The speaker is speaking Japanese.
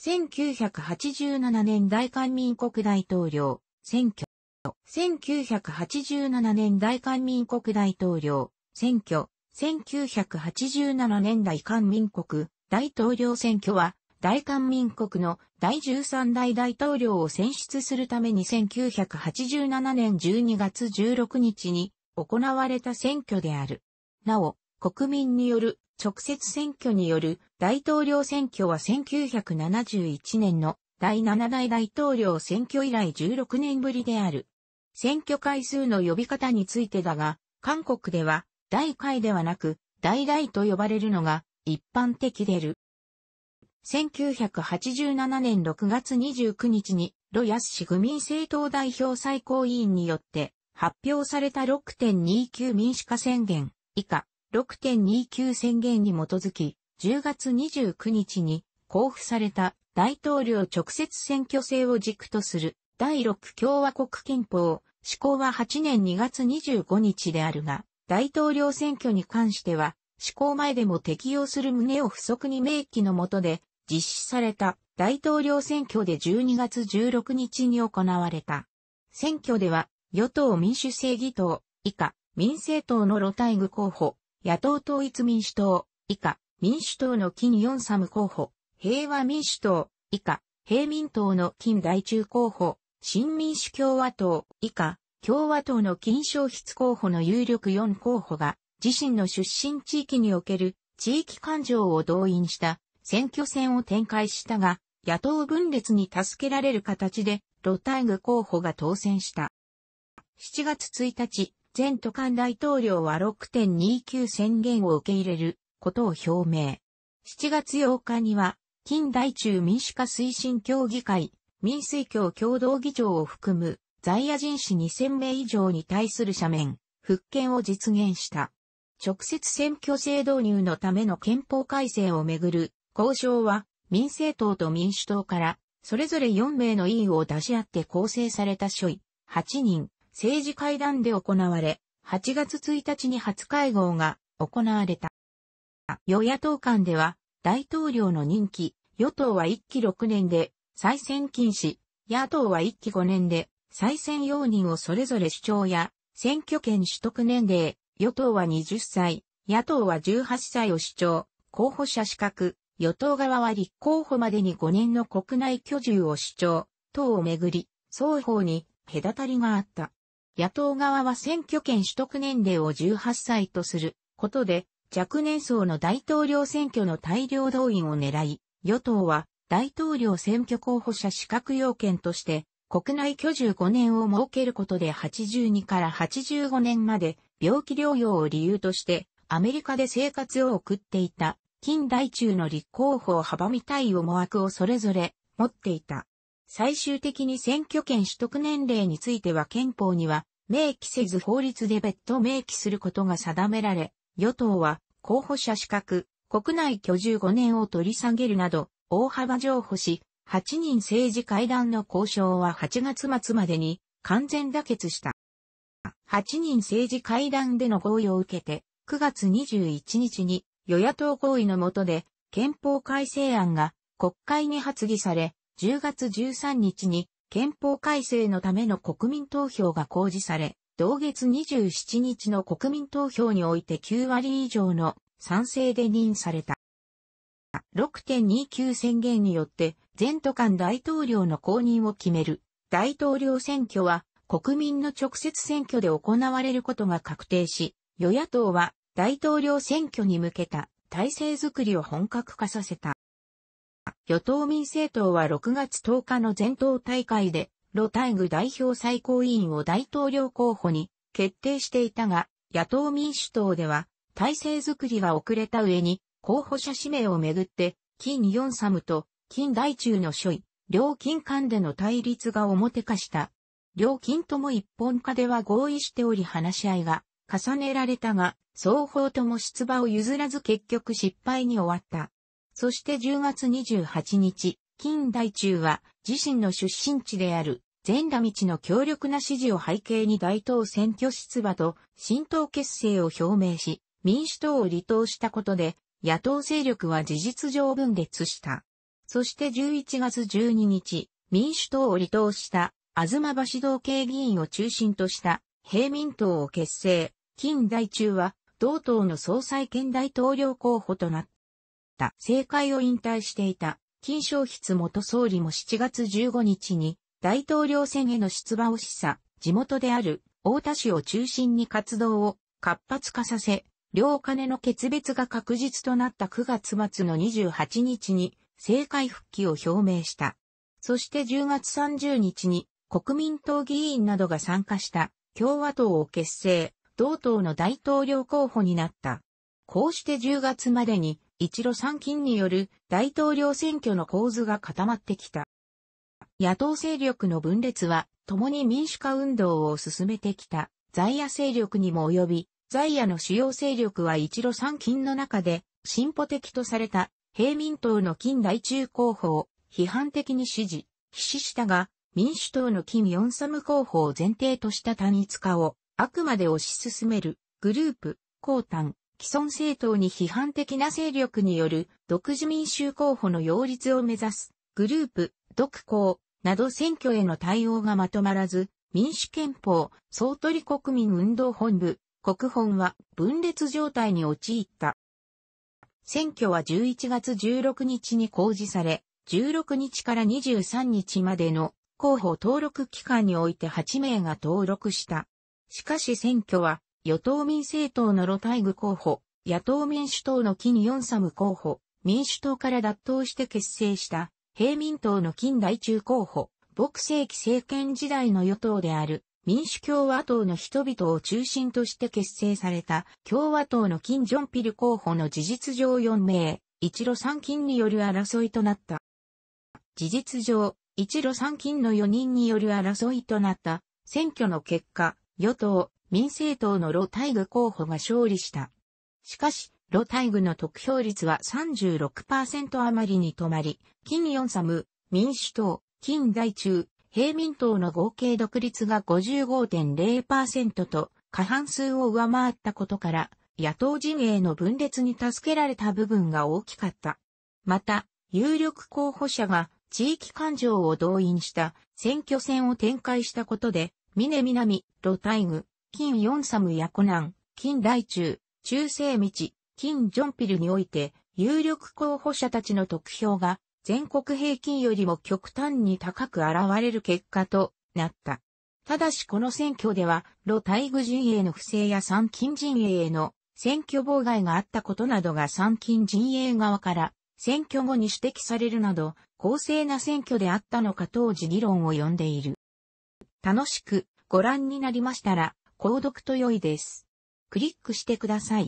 1987年大韓民国大統領選挙。1987年大韓民国大統領選挙。1987年大韓民国大統領選挙は大韓民国の第13代大統領を選出するために1987年12月16日に行われた選挙である。なお、国民による直接選挙による大統領選挙は1971年の第7代大統領選挙以来16年ぶりである。選挙回数の呼び方についてだが、韓国では大会ではなく大々と呼ばれるのが一般的でる。1987年6月29日に、ロヤス市愚民政党代表最高委員によって発表された6.29民主化宣言以下6.29宣言に基づき、10月29日に交付された大統領直接選挙制を軸とする第6共和国憲法、施行は8年2月25日であるが、大統領選挙に関しては、施行前でも適用する旨を不足に明記のもとで実施された大統領選挙で12月16日に行われた。選挙では与党民主正義党以下民政党の露体具候補野党統一民主党、以下、民主党の金ヨンサム候補、平和民主党、以下、平民党の金大中候補、新民主共和党、以下、共和党の金消筆候補の有力4候補が、自身の出身地域における地域感情を動員した選挙戦を展開したが、野党分裂に助けられる形で、ロタイグ候補が当選した。7月1日、前都官大統領は6.29宣言を受け入れることを表明。7月8日には、近代中民主化推進協議会、民水協共同議長を含む、在野人士2000名以上に対する斜面、復権を実現した。直接選挙制導入のための憲法改正をめぐる交渉は民政党と民主党からそれぞれ4名の委員を出し合って構成された書位8人政治会談で行われ、8月1日に初会合が行われた。与野党間では、大統領の任期、与党は1期6年で再選禁止、野党は1期5年で再選容認をそれぞれ主張や、選挙権取得年齢、与党は20歳、野党は18歳を主張、候補者資格、与党側は立候補までに5年の国内居住を主張、等をめぐり、双方に隔たりがあった。野党側は選挙権取得年齢を18歳とすることで、若年層の大統領選挙の大量動員を狙い、与党は大統領選挙候補者資格要件として、国内居住5年を設けることで82から85年まで病気療養を理由として、アメリカで生活を送っていた近代中の立候補を阻みたい思惑をそれぞれ持っていた。最終的に選挙権取得年齢については憲法には明記せず法律で別途明記することが定められ、与党は候補者資格、国内居住5年を取り下げるなど、大幅譲歩し、8人政治会談の交渉は8月末までに完全妥結した。8人政治会談での合意を受けて、9月21日に与野党合意の下で憲法改正案が国会に発議され、10月13日に憲法改正のための国民投票が公示され、同月27日の国民投票において9割以上の賛成で認された。6.29宣言によって全都間大統領の公認を決める大統領選挙は国民の直接選挙で行われることが確定し、与野党は大統領選挙に向けた体制づくりを本格化させた。与党民政党は6月10日の全党大会で、ロタイグ代表最高委員を大統領候補に決定していたが、野党民主党では、体制づくりが遅れた上に、候補者指名をめぐって、金四ンサムと金大中の諸位、両金間での対立が表化した。両金とも一本化では合意しており話し合いが重ねられたが、双方とも出馬を譲らず結局失敗に終わった。そして10月28日、近代中は自身の出身地である全羅道の強力な支持を背景に大統選挙出馬と新党結成を表明し、民主党を離党したことで、野党勢力は事実上分裂した。そして11月12日、民主党を離党した東橋道系議員を中心とした平民党を結成、近代中は同党の総裁兼大統領候補となった。、政界を引退していた、金正筆元総理も7月15日に、大統領選への出馬を示唆、地元である、大田市を中心に活動を活発化させ、両金の決別が確実となった9月末の28日に、政界復帰を表明した。そして10月30日に、国民党議員などが参加した共和党を結成、同党の大統領候補になった。こうして10月までに一路参勤による大統領選挙の構図が固まってきた。野党勢力の分裂は、共に民主化運動を進めてきた在野勢力にも及び、在野の主要勢力は一路参勤の中で、進歩的とされた、平民党の近代中候補を批判的に支持、死したが、民主党の金四三サム候補を前提とした単一化を、あくまで推し進める、グループ、高単、既存政党に批判的な勢力による独自民衆候補の擁立を目指すグループ、独行など選挙への対応がまとまらず、民主憲法、総取国民運動本部、国本は分裂状態に陥った。選挙は11月16日に公示され、16日から23日までの候補登録期間において8名が登録した。しかし選挙は与党民政党のロタイグ候補、野党民主党の金ヨンサム候補、民主党から脱党して結成した、平民党の金大中候補、牧政煕政権時代の与党である、民主共和党の人々を中心として結成された、共和党の金ピル候補の事実上4名、一路三金による争いとなった。事実上、一路三金の4人による争いとなった、選挙の結果、与党、民政党のロタイグ候補が勝利した。しかし、ロタイグの得票率は36%余りに止まり、金ヨンサム、民主党、金大中、平民党の合計独立が55.0%と過半数を上回ったことから、野党陣営の分裂に助けられた部分が大きかった。また、有力候補者が地域感情を動員した選挙戦を展開したことで、ミネミナミ、ロタイグ、金ヨンサムやコナン、金大中、中世道、金ジョンピルにおいて、有力候補者たちの得票が、全国平均よりも極端に高く現れる結果となった。ただしこの選挙では、ロ大グ陣営の不正や参勤陣営への選挙妨害があったことなどが参勤陣営側から選挙後に指摘されるなど、公正な選挙であったのか当時議論を呼んでいる。楽しくご覧になりましたら、購読と良いです。クリックしてください。